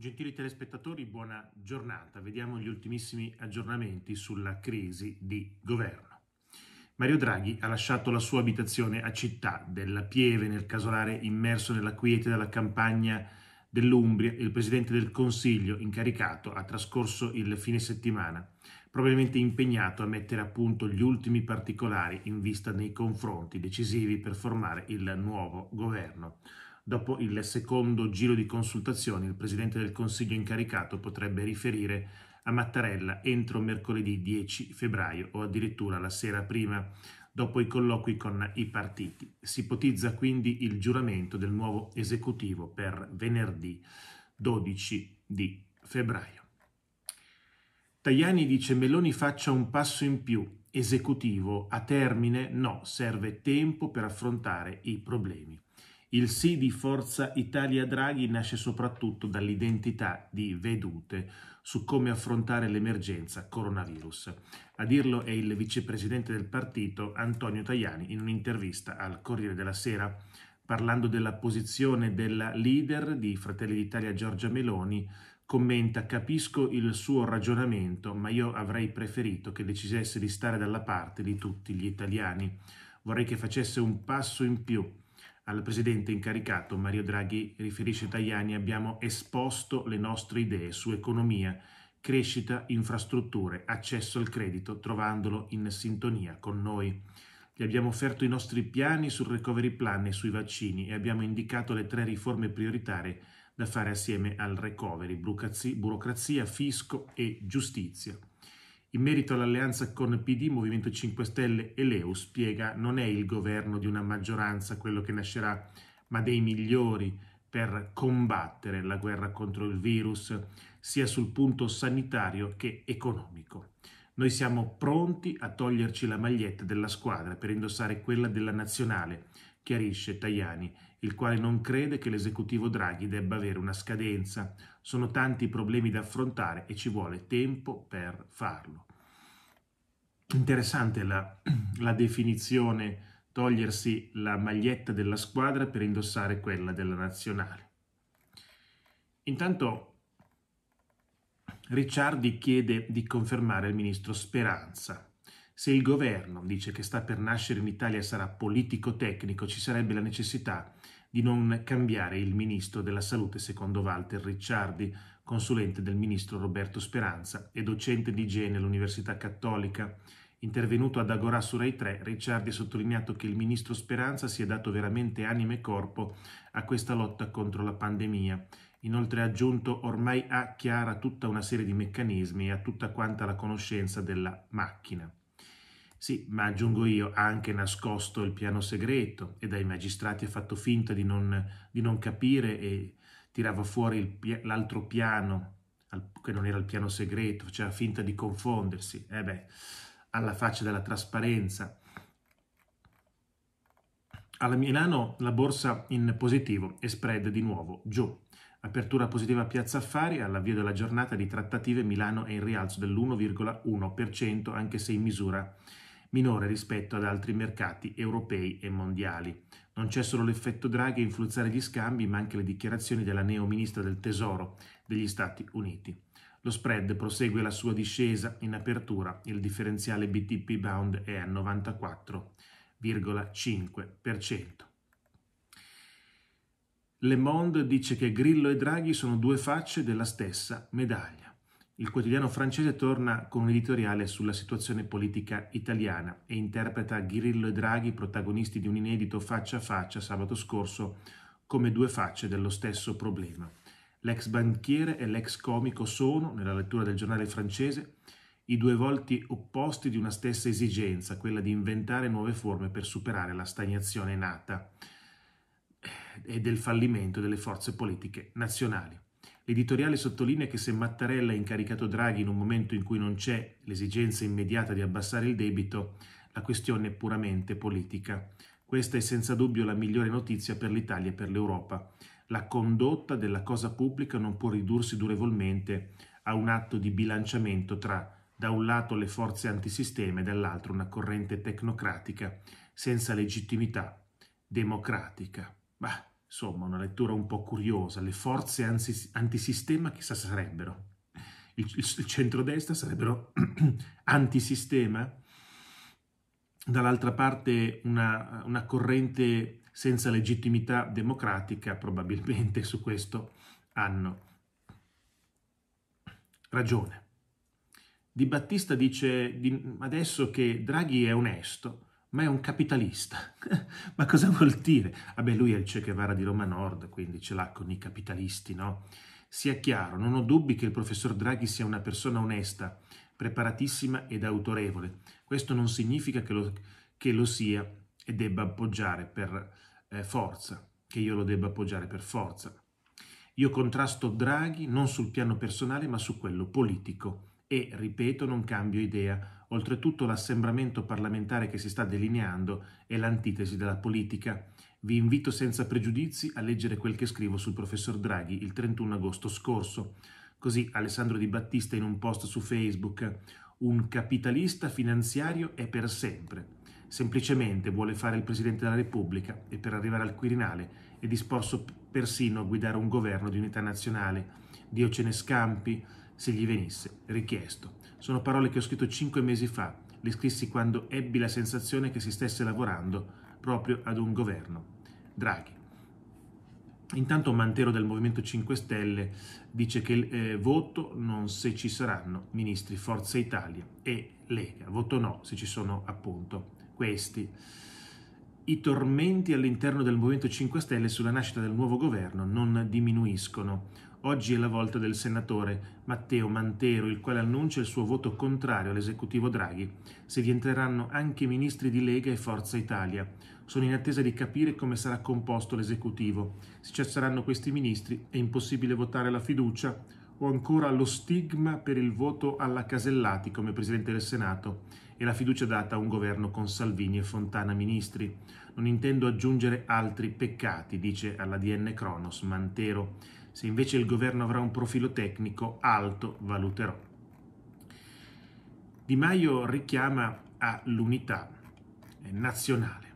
Gentili telespettatori, buona giornata. Vediamo gli ultimissimi aggiornamenti sulla crisi di governo. Mario Draghi ha lasciato la sua abitazione a Città della Pieve nel casolare immerso nella quiete della campagna dell'Umbria. Il presidente del Consiglio incaricato ha trascorso il fine settimana, probabilmente impegnato a mettere a punto gli ultimi particolari in vista dei confronti decisivi per formare il nuovo governo Dopo il secondo giro di consultazioni, il Presidente del Consiglio incaricato potrebbe riferire a Mattarella entro mercoledì 10 febbraio o addirittura la sera prima, dopo i colloqui con i partiti. Si ipotizza quindi il giuramento del nuovo esecutivo per venerdì 12 di febbraio. Tajani dice Meloni faccia un passo in più, esecutivo a termine no, serve tempo per affrontare i problemi. Il sì di Forza Italia Draghi nasce soprattutto dall'identità di vedute su come affrontare l'emergenza coronavirus. A dirlo è il vicepresidente del partito Antonio Tajani in un'intervista al Corriere della Sera, parlando della posizione della leader di Fratelli d'Italia Giorgia Meloni, commenta capisco il suo ragionamento, ma io avrei preferito che decidesse di stare dalla parte di tutti gli italiani. Vorrei che facesse un passo in più al presidente incaricato Mario Draghi riferisce Tajani abbiamo esposto le nostre idee su economia, crescita, infrastrutture, accesso al credito, trovandolo in sintonia con noi. Gli abbiamo offerto i nostri piani sul recovery plan e sui vaccini e abbiamo indicato le tre riforme prioritarie da fare assieme al recovery, burocrazia, fisco e giustizia. In merito all'alleanza con PD, Movimento 5 Stelle e Leu spiega non è il governo di una maggioranza quello che nascerà, ma dei migliori per combattere la guerra contro il virus, sia sul punto sanitario che economico. Noi siamo pronti a toglierci la maglietta della squadra per indossare quella della nazionale, chiarisce Tajani il quale non crede che l'esecutivo Draghi debba avere una scadenza. Sono tanti i problemi da affrontare e ci vuole tempo per farlo. Interessante la, la definizione togliersi la maglietta della squadra per indossare quella della nazionale. Intanto Ricciardi chiede di confermare il ministro Speranza se il governo dice che sta per nascere in Italia sarà politico-tecnico, ci sarebbe la necessità di non cambiare il ministro della salute secondo Walter Ricciardi, consulente del ministro Roberto Speranza e docente di igiene all'Università Cattolica. Intervenuto ad Agorà su Rai 3, Ricciardi ha sottolineato che il ministro Speranza si è dato veramente anima e corpo a questa lotta contro la pandemia. Inoltre ha aggiunto ormai ha chiara tutta una serie di meccanismi e ha tutta quanta la conoscenza della macchina. Sì, ma aggiungo io, ha anche nascosto il piano segreto e dai magistrati ha fatto finta di non, di non capire e tirava fuori l'altro piano, che non era il piano segreto, faceva finta di confondersi. Eh beh, alla faccia della trasparenza. Alla Milano la borsa in positivo e spread di nuovo giù. Apertura positiva a Piazza Affari all'avvio della giornata di trattative Milano è in rialzo dell'1,1% anche se in misura minore rispetto ad altri mercati europei e mondiali. Non c'è solo l'effetto Draghi a influenzare gli scambi, ma anche le dichiarazioni della neo ministra del Tesoro degli Stati Uniti. Lo spread prosegue la sua discesa in apertura, il differenziale BTP Bound è al 94,5%. Le Monde dice che Grillo e Draghi sono due facce della stessa medaglia il quotidiano francese torna con un editoriale sulla situazione politica italiana e interpreta Ghirillo e Draghi, protagonisti di un inedito faccia a faccia sabato scorso, come due facce dello stesso problema. L'ex banchiere e l'ex comico sono, nella lettura del giornale francese, i due volti opposti di una stessa esigenza, quella di inventare nuove forme per superare la stagnazione nata eh, e del fallimento delle forze politiche nazionali. L'editoriale sottolinea che se Mattarella ha incaricato Draghi in un momento in cui non c'è l'esigenza immediata di abbassare il debito, la questione è puramente politica. Questa è senza dubbio la migliore notizia per l'Italia e per l'Europa. La condotta della cosa pubblica non può ridursi durevolmente a un atto di bilanciamento tra, da un lato, le forze antisistema e dall'altro una corrente tecnocratica senza legittimità democratica. Bah. Insomma, una lettura un po' curiosa, le forze antisistema chissà sarebbero. Il, il, il centrodestra sarebbero antisistema? Dall'altra parte una, una corrente senza legittimità democratica probabilmente su questo hanno ragione. Di Battista dice adesso che Draghi è onesto, ma è un capitalista. ma cosa vuol dire? Vabbè, lui è il Che Guevara di Roma Nord, quindi ce l'ha con i capitalisti, no? Sia chiaro, non ho dubbi che il professor Draghi sia una persona onesta, preparatissima ed autorevole. Questo non significa che lo, che lo sia e debba appoggiare per eh, forza, che io lo debba appoggiare per forza. Io contrasto Draghi non sul piano personale, ma su quello politico e, ripeto, non cambio idea. Oltretutto l'assembramento parlamentare che si sta delineando è l'antitesi della politica. Vi invito senza pregiudizi a leggere quel che scrivo sul professor Draghi il 31 agosto scorso. Così Alessandro Di Battista in un post su Facebook, un capitalista finanziario è per sempre. Semplicemente vuole fare il Presidente della Repubblica e per arrivare al Quirinale è disposto persino a guidare un governo di unità nazionale. Dio ce ne scampi, se gli venisse richiesto. Sono parole che ho scritto cinque mesi fa, le scrissi quando ebbi la sensazione che si stesse lavorando proprio ad un governo. Draghi. Intanto Mantero del Movimento 5 Stelle dice che eh, voto non se ci saranno ministri Forza Italia e Lega. Voto no se ci sono appunto questi i tormenti all'interno del Movimento 5 Stelle sulla nascita del nuovo governo non diminuiscono. Oggi è la volta del senatore Matteo Mantero, il quale annuncia il suo voto contrario all'esecutivo Draghi, se vi entreranno anche i ministri di Lega e Forza Italia. Sono in attesa di capire come sarà composto l'esecutivo, se cesseranno questi ministri è impossibile votare la fiducia o ancora lo stigma per il voto alla Casellati come Presidente del Senato e la fiducia data a un governo con Salvini e Fontana ministri. Non intendo aggiungere altri peccati, dice alla DN Cronos Mantero. Se invece il governo avrà un profilo tecnico alto, valuterò. Di Maio richiama all'unità nazionale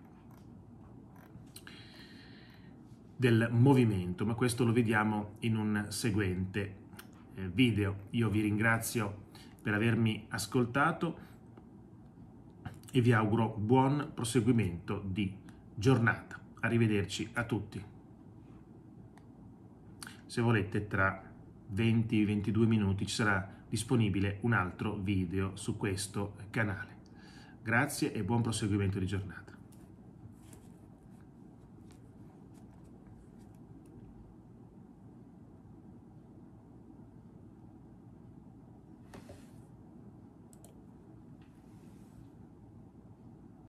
del movimento, ma questo lo vediamo in un seguente eh, video. Io vi ringrazio per avermi ascoltato e vi auguro buon proseguimento di giornata. Arrivederci a tutti. Se volete tra 20-22 minuti ci sarà disponibile un altro video su questo canale. Grazie e buon proseguimento di giornata.